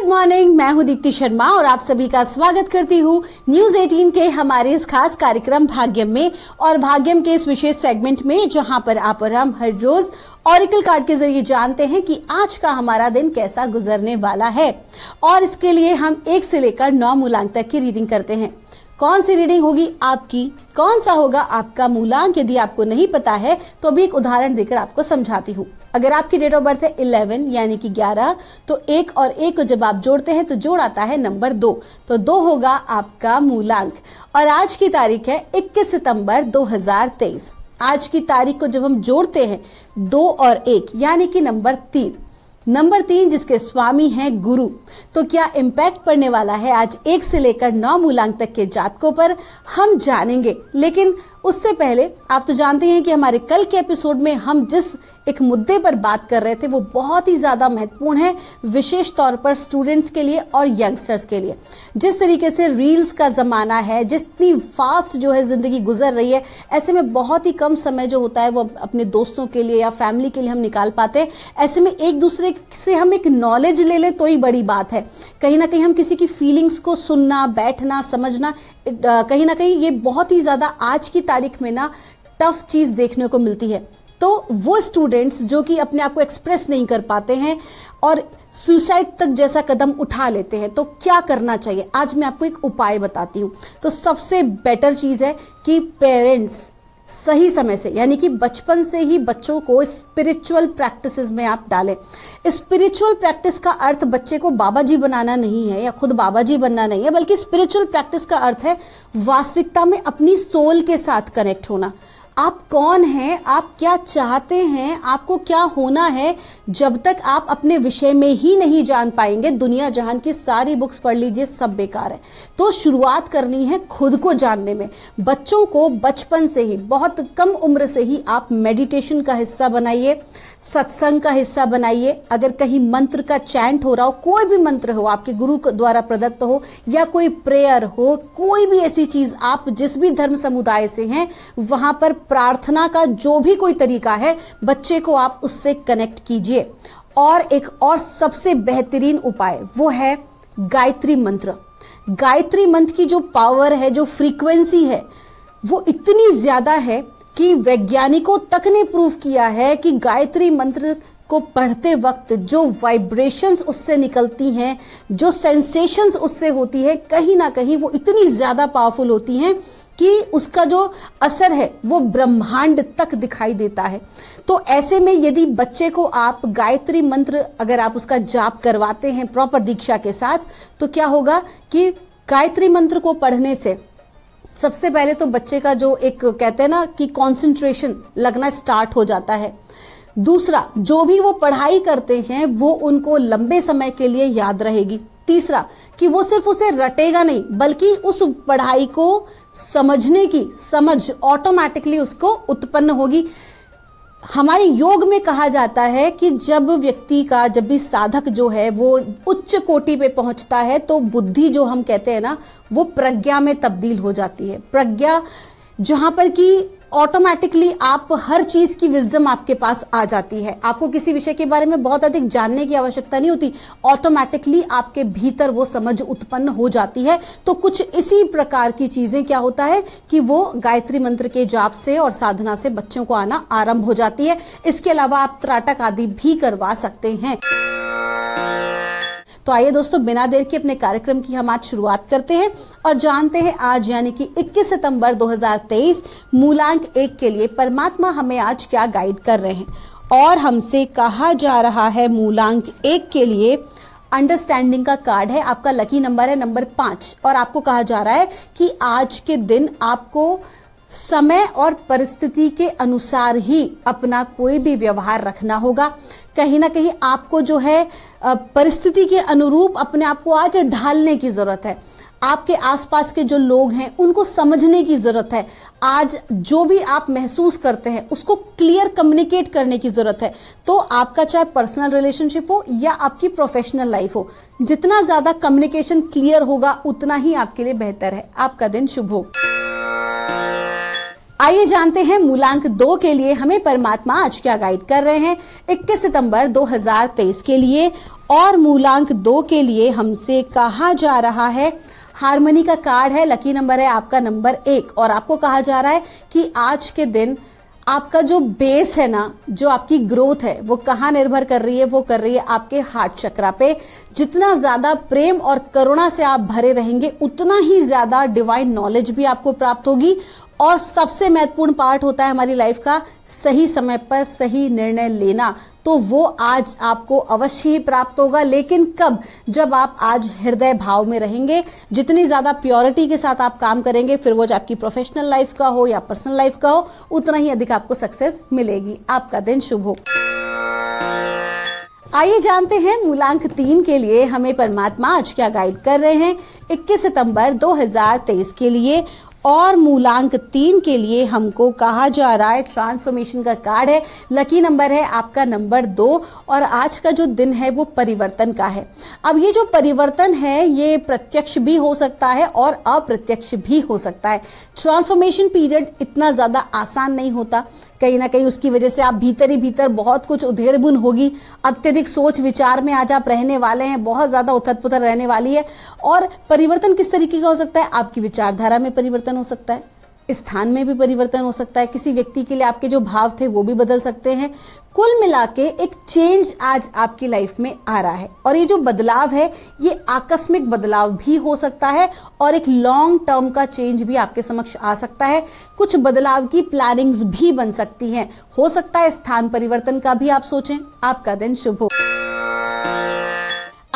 good morning मैं हूं दीप्ति शर्मा और आप सभी का स्वागत करती हूं न्यूज 18 के हमारे इस खास कार्यक्रम भाग्यम में और भाग्यम के इस विशेष सेगमेंट में जहां पर आप और हम हर रोज ऑरिकल कार्ड के जरिए जानते हैं कि आज का हमारा दिन कैसा गुजरने वाला है और इसके लिए हम एक से लेकर नौ मूलांक तक की रीडिंग करते हैं कौन सी रीडिंग होगी आपकी कौन सा होगा आपका मूलांक यदि आपको नहीं पता है तो अभी एक उदाहरण देकर आपको समझाती हूँ अगर आपकी डेट ऑफ बर्थ है इलेवन यानी कि ग्यारह तो एक और एक को जब आप जोड़ते हैं तो जोड़ आता है नंबर दो तो दो होगा आपका मूलांक और आज की तारीख है इक्कीस सितंबर 2023 आज की तारीख को जब हम जोड़ते हैं दो और एक यानी कि नंबर तीन नंबर तीन जिसके स्वामी हैं गुरु तो क्या इम्पैक्ट पड़ने वाला है आज एक से लेकर नौ मूलांक तक के जातकों पर हम जानेंगे लेकिन उससे पहले आप तो जानते हैं कि हमारे कल के एपिसोड में हम जिस एक मुद्दे पर बात कर रहे थे वो बहुत ही ज़्यादा महत्वपूर्ण है विशेष तौर पर स्टूडेंट्स के लिए और यंगस्टर्स के लिए जिस तरीके से रील्स का ज़माना है जितनी फास्ट जो है ज़िंदगी गुजर रही है ऐसे में बहुत ही कम समय जो होता है वो अपने दोस्तों के लिए या फैमिली के लिए हम निकाल पाते हैं ऐसे में एक दूसरे से हम एक नॉलेज ले लें तो ही बड़ी बात है कहीं ना कहीं हम किसी की फीलिंग्स को सुनना बैठना समझना कहीं ना कहीं ये बहुत ही ज़्यादा आज की तारीख में ना टफ चीज़ देखने को मिलती है तो वो स्टूडेंट्स जो कि अपने आप को एक्सप्रेस नहीं कर पाते हैं और सुसाइड तक जैसा कदम उठा लेते हैं तो क्या करना चाहिए आज मैं आपको एक उपाय बताती हूँ तो सबसे बेटर चीज़ है कि पेरेंट्स सही समय से यानी कि बचपन से ही बच्चों को स्पिरिचुअल प्रैक्टिसेस में आप डालें स्पिरिचुअल प्रैक्टिस का अर्थ बच्चे को बाबा जी बनाना नहीं है या खुद बाबा जी बनना नहीं है बल्कि स्पिरिचुअल प्रैक्टिस का अर्थ है वास्तविकता में अपनी सोल के साथ कनेक्ट होना आप कौन हैं आप क्या चाहते हैं आपको क्या होना है जब तक आप अपने विषय में ही नहीं जान पाएंगे दुनिया जहान की सारी बुक्स पढ़ लीजिए सब बेकार है तो शुरुआत करनी है खुद को जानने में बच्चों को बचपन से ही बहुत कम उम्र से ही आप मेडिटेशन का हिस्सा बनाइए सत्संग का हिस्सा बनाइए अगर कहीं मंत्र का चैंट हो रहा हो कोई भी मंत्र हो आपके गुरु द्वारा प्रदत्त हो या कोई प्रेयर हो कोई भी ऐसी चीज आप जिस भी धर्म समुदाय से हैं वहां पर प्रार्थना का जो भी कोई तरीका है बच्चे को आप उससे कनेक्ट कीजिए और एक और सबसे बेहतरीन उपाय वो है गायत्री मंत्र गायत्री मंत्र की जो पावर है जो फ्रीक्वेंसी है वो इतनी ज़्यादा है कि वैज्ञानिकों तक ने प्रूव किया है कि गायत्री मंत्र को पढ़ते वक्त जो वाइब्रेशंस उससे निकलती हैं जो सेंसेशंस उससे होती है कहीं ना कहीं वो इतनी ज़्यादा पावरफुल होती हैं कि उसका जो असर है वो ब्रह्मांड तक दिखाई देता है तो ऐसे में यदि बच्चे को आप गायत्री मंत्र अगर आप उसका जाप करवाते हैं प्रॉपर दीक्षा के साथ तो क्या होगा कि गायत्री मंत्र को पढ़ने से सबसे पहले तो बच्चे का जो एक कहते हैं ना कि कंसंट्रेशन लगना स्टार्ट हो जाता है दूसरा जो भी वो पढ़ाई करते हैं वो उनको लंबे समय के लिए याद रहेगी तीसरा कि वो सिर्फ उसे रटेगा नहीं बल्कि उस पढ़ाई को समझने की समझ ऑटोमेटिकली उसको उत्पन्न होगी हमारे योग में कहा जाता है कि जब व्यक्ति का जब भी साधक जो है वो उच्च कोटि पे पहुंचता है तो बुद्धि जो हम कहते हैं ना वो प्रज्ञा में तब्दील हो जाती है प्रज्ञा जहां पर कि ऑटोमेटिकली आप हर चीज की विजडम आपके पास आ जाती है आपको किसी विषय के बारे में बहुत अधिक जानने की आवश्यकता नहीं होती ऑटोमेटिकली आपके भीतर वो समझ उत्पन्न हो जाती है तो कुछ इसी प्रकार की चीजें क्या होता है कि वो गायत्री मंत्र के जाप से और साधना से बच्चों को आना आरंभ हो जाती है इसके अलावा आप त्राटक आदि भी करवा सकते हैं तो आइए दोस्तों बिना देर के अपने कार्यक्रम की हम आज शुरुआत करते हैं और जानते हैं आज यानी कि 21 सितंबर 2023 मूलांक एक के लिए परमात्मा हमें आज क्या गाइड कर रहे हैं और हमसे कहा जा रहा है मूलांक एक के लिए अंडरस्टैंडिंग का कार्ड है आपका लकी नंबर है नंबर पाँच और आपको कहा जा रहा है कि आज के दिन आपको समय और परिस्थिति के अनुसार ही अपना कोई भी व्यवहार रखना होगा कहीं ना कहीं आपको जो है परिस्थिति के अनुरूप अपने आप को आज ढालने की ज़रूरत है आपके आसपास के जो लोग हैं उनको समझने की ज़रूरत है आज जो भी आप महसूस करते हैं उसको क्लियर कम्युनिकेट करने की ज़रूरत है तो आपका चाहे पर्सनल रिलेशनशिप हो या आपकी प्रोफेशनल लाइफ हो जितना ज़्यादा कम्युनिकेशन क्लियर होगा उतना ही आपके लिए बेहतर है आपका दिन शुभ हो आइए जानते हैं मूलांक दो के लिए हमें परमात्मा आज क्या गाइड कर रहे हैं 21 सितंबर 2023 के लिए और मूलांक दो के लिए हमसे कहा जा रहा है हारमोनी का कार्ड है लकी नंबर है आपका नंबर एक और आपको कहा जा रहा है कि आज के दिन आपका जो बेस है ना जो आपकी ग्रोथ है वो कहाँ निर्भर कर रही है वो कर रही है आपके हार्ट चक्रा पे जितना ज़्यादा प्रेम और करुणा से आप भरे रहेंगे उतना ही ज़्यादा डिवाइन नॉलेज भी आपको प्राप्त होगी और सबसे महत्वपूर्ण पार्ट होता है हमारी लाइफ का सही समय पर सही निर्णय लेना तो वो आज आपको अवश्य ही प्राप्त होगा लेकिन कब जब आप आज हृदय भाव में रहेंगे जितनी ज़्यादा प्योरिटी के साथ आप काम करेंगे फिर वो आपकी प्रोफेशनल लाइफ का हो या पर्सनल लाइफ का हो उतना ही अधिक आपको सक्सेस मिलेगी आपका दिन शुभ हो आइए जानते हैं मूलांक तीन के लिए हमें परमात्मा आज क्या गाइड कर रहे हैं 21 सितंबर 2023 के लिए और मूलांक तीन के लिए हमको कहा जा रहा है ट्रांसफॉर्मेशन का कार्ड है लकी नंबर है आपका नंबर दो और आज का जो दिन है वो परिवर्तन का है अब ये जो परिवर्तन है ये प्रत्यक्ष भी हो सकता है और अप्रत्यक्ष भी हो सकता है ट्रांसफॉर्मेशन पीरियड इतना ज़्यादा आसान नहीं होता कहीं ना कहीं उसकी वजह से आप भीतर ही भीतर बहुत कुछ उधेड़ बुन होगी अत्यधिक सोच विचार में आज आप रहने वाले हैं बहुत ज़्यादा उथल पुथल रहने वाली है और परिवर्तन किस तरीके का हो सकता है आपकी विचारधारा में परिवर्तन परिवर्तन हो सकता है स्थान में भी परिवर्तन हो सकता है किसी व्यक्ति के लिए आपके जो भाव थे वो भी बदल सकते हैं कुल मिला के एक चेंज आज आपकी लाइफ में आ रहा है और ये जो बदलाव है ये आकस्मिक बदलाव भी हो सकता है और एक लॉन्ग टर्म का चेंज भी आपके समक्ष आ सकता है कुछ बदलाव की प्लानिंग्स भी बन सकती हैं हो सकता है स्थान परिवर्तन का भी आप सोचें आपका दिन शुभ हो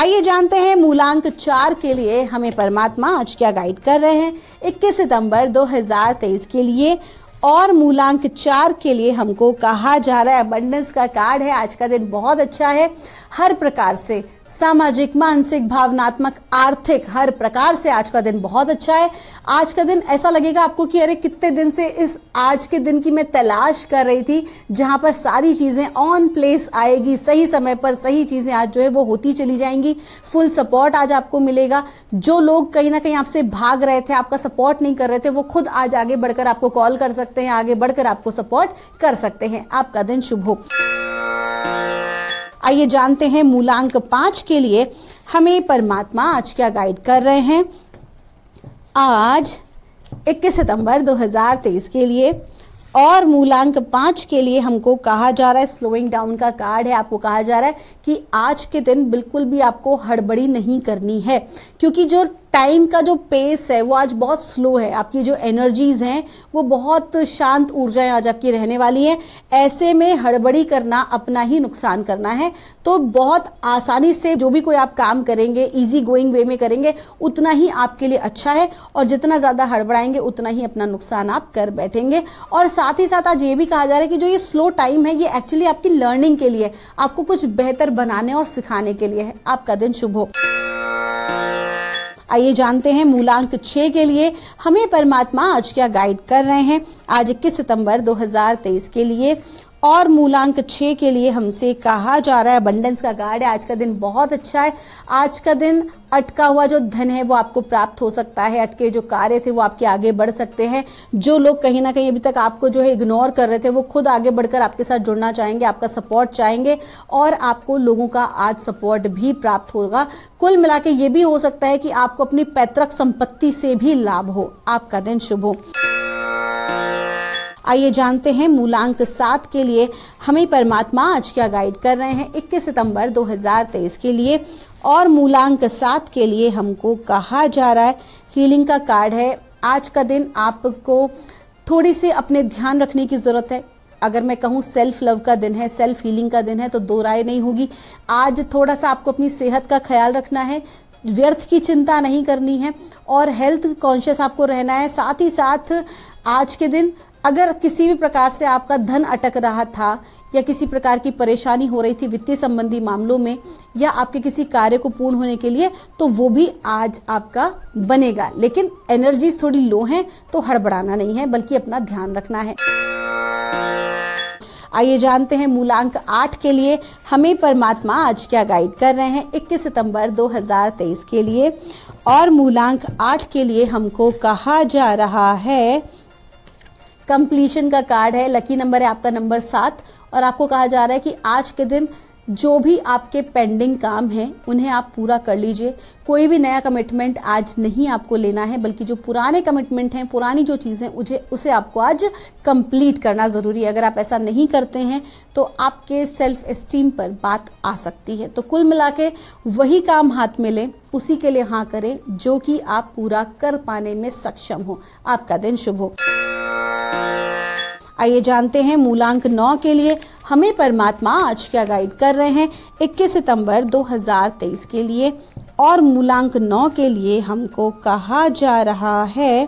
आइए जानते हैं मूलांक चार के लिए हमें परमात्मा आज क्या गाइड कर रहे हैं 21 सितंबर 2023 के लिए और मूलांक चार के लिए हमको कहा जा रहा है अबंडेंस का कार्ड है आज का दिन बहुत अच्छा है हर प्रकार से सामाजिक मानसिक भावनात्मक आर्थिक हर प्रकार से आज का दिन बहुत अच्छा है आज का दिन ऐसा लगेगा आपको कि अरे कितने दिन से इस आज के दिन की मैं तलाश कर रही थी जहां पर सारी चीज़ें ऑन प्लेस आएगी सही समय पर सही चीज़ें आज जो है वो होती चली जाएंगी फुल सपोर्ट आज आपको मिलेगा जो लोग कहीं ना कहीं आपसे भाग रहे थे आपका सपोर्ट नहीं कर रहे थे वो खुद आज आगे बढ़कर आपको कॉल कर सकते सकते हैं आगे बढ़कर आपको सपोर्ट कर सकते हैं आपका दिन शुभ हो आइए जानते हैं मूलांक पांच के लिए हमें परमात्मा आज क्या गाइड कर रहे हैं आज 21 सितंबर 2023 के लिए और मूलांक पांच के लिए हमको कहा जा रहा है स्लोइंग डाउन का कार्ड है आपको कहा जा रहा है कि आज के दिन बिल्कुल भी आपको हड़बड़ी नहीं करनी है क्योंकि जो टाइम का जो पेस है वो आज बहुत स्लो है आपकी जो एनर्जीज हैं वो बहुत शांत ऊर्जाएं आज आपकी रहने वाली हैं ऐसे में हड़बड़ी करना अपना ही नुकसान करना है तो बहुत आसानी से जो भी कोई आप काम करेंगे इजी गोइंग वे में करेंगे उतना ही आपके लिए अच्छा है और जितना ज़्यादा हड़बड़ाएंगे उतना ही अपना नुकसान आप कर बैठेंगे और साथ ही साथ आज ये भी कहा जा रहा है कि जो ये स्लो टाइम है ये एक्चुअली आपकी लर्निंग के लिए आपको कुछ बेहतर बनाने और सिखाने के लिए है आपका दिन शुभ हो आइए जानते हैं मूलांक छः के लिए हमें परमात्मा आज क्या गाइड कर रहे हैं आज इक्कीस सितंबर 2023 के लिए और मूलांक छः के लिए हमसे कहा जा रहा है अबंडेंस का गार्ड है आज का दिन बहुत अच्छा है आज का दिन अटका हुआ जो धन है वो आपको प्राप्त हो सकता है अटके जो कार्य थे वो आपके आगे बढ़ सकते हैं जो लोग कहीं ना कहीं अभी तक आपको जो है इग्नोर कर रहे थे वो खुद आगे बढ़कर आपके साथ जुड़ना चाहेंगे आपका सपोर्ट चाहेंगे और आपको लोगों का आज सपोर्ट भी प्राप्त होगा कुल मिला ये भी हो सकता है कि आपको अपनी पैतृक संपत्ति से भी लाभ हो आपका दिन शुभ हो आइए जानते हैं मूलांक सात के लिए हमें परमात्मा आज क्या गाइड कर रहे हैं 21 सितंबर 2023 के लिए और मूलांक सात के लिए हमको कहा जा रहा है हीलिंग का कार्ड है आज का दिन आपको थोड़ी सी अपने ध्यान रखने की ज़रूरत है अगर मैं कहूँ सेल्फ लव का दिन है सेल्फ हीलिंग का दिन है तो दो राय नहीं होगी आज थोड़ा सा आपको अपनी सेहत का ख्याल रखना है व्यर्थ की चिंता नहीं करनी है और हेल्थ कॉन्शियस आपको रहना है साथ ही साथ आज के दिन अगर किसी भी प्रकार से आपका धन अटक रहा था या किसी प्रकार की परेशानी हो रही थी वित्तीय संबंधी मामलों में या आपके किसी कार्य को पूर्ण होने के लिए तो वो भी आज आपका बनेगा लेकिन एनर्जीज थोड़ी लो हैं तो हड़बड़ाना नहीं है बल्कि अपना ध्यान रखना है आइए जानते हैं मूलांक आठ के लिए हमें परमात्मा आज क्या गाइड कर रहे हैं 21 सितंबर 2023 के लिए और मूलांक आठ के लिए हमको कहा जा रहा है कंप्लीशन का कार्ड है लकी नंबर है आपका नंबर सात और आपको कहा जा रहा है कि आज के दिन जो भी आपके पेंडिंग काम हैं उन्हें आप पूरा कर लीजिए कोई भी नया कमिटमेंट आज नहीं आपको लेना है बल्कि जो पुराने कमिटमेंट हैं पुरानी जो चीज़ें उसे उसे आपको आज कंप्लीट करना ज़रूरी है अगर आप ऐसा नहीं करते हैं तो आपके सेल्फ इस्टीम पर बात आ सकती है तो कुल मिला के वही काम हाथ में लें उसी के लिए हाँ करें जो कि आप पूरा कर पाने में सक्षम हो आपका दिन शुभ हो आइए जानते हैं मूलांक नौ के लिए हमें परमात्मा आज क्या गाइड कर रहे हैं 21 सितंबर 2023 के लिए और मूलांक नौ के लिए हमको कहा जा रहा है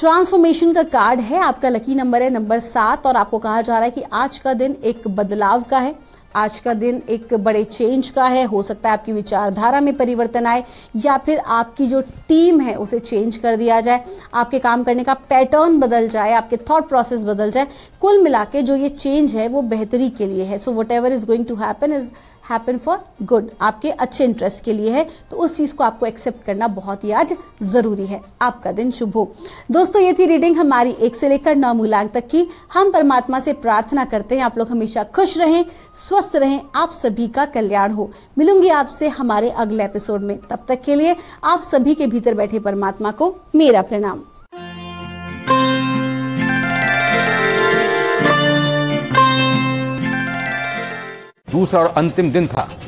ट्रांसफॉर्मेशन का कार्ड है आपका लकी नंबर है नंबर सात और आपको कहा जा रहा है कि आज का दिन एक बदलाव का है आज का दिन एक बड़े चेंज का है हो सकता है आपकी विचारधारा में परिवर्तन आए या फिर आपकी जो टीम है उसे चेंज कर दिया जाए आपके काम करने का पैटर्न बदल जाए आपके थॉट प्रोसेस बदल जाए कुल मिला जो ये चेंज है वो बेहतरी के लिए है so whatever is going to happen is happen for good आपके अच्छे इंटरेस्ट के लिए है तो उस चीज़ को आपको एक्सेप्ट करना बहुत ही आज ज़रूरी है आपका दिन शुभ हो दोस्तों ये थी रीडिंग हमारी एक से लेकर नौ मूलांक तक की हम परमात्मा से प्रार्थना करते हैं आप लोग हमेशा खुश रहें स्वस्थ रहें आप सभी का कल्याण हो मिलूंगी आपसे हमारे अगले एपिसोड में तब तक के लिए आप सभी के भीतर बैठे परमात्मा को मेरा प्रणाम दूसरा और अंतिम दिन था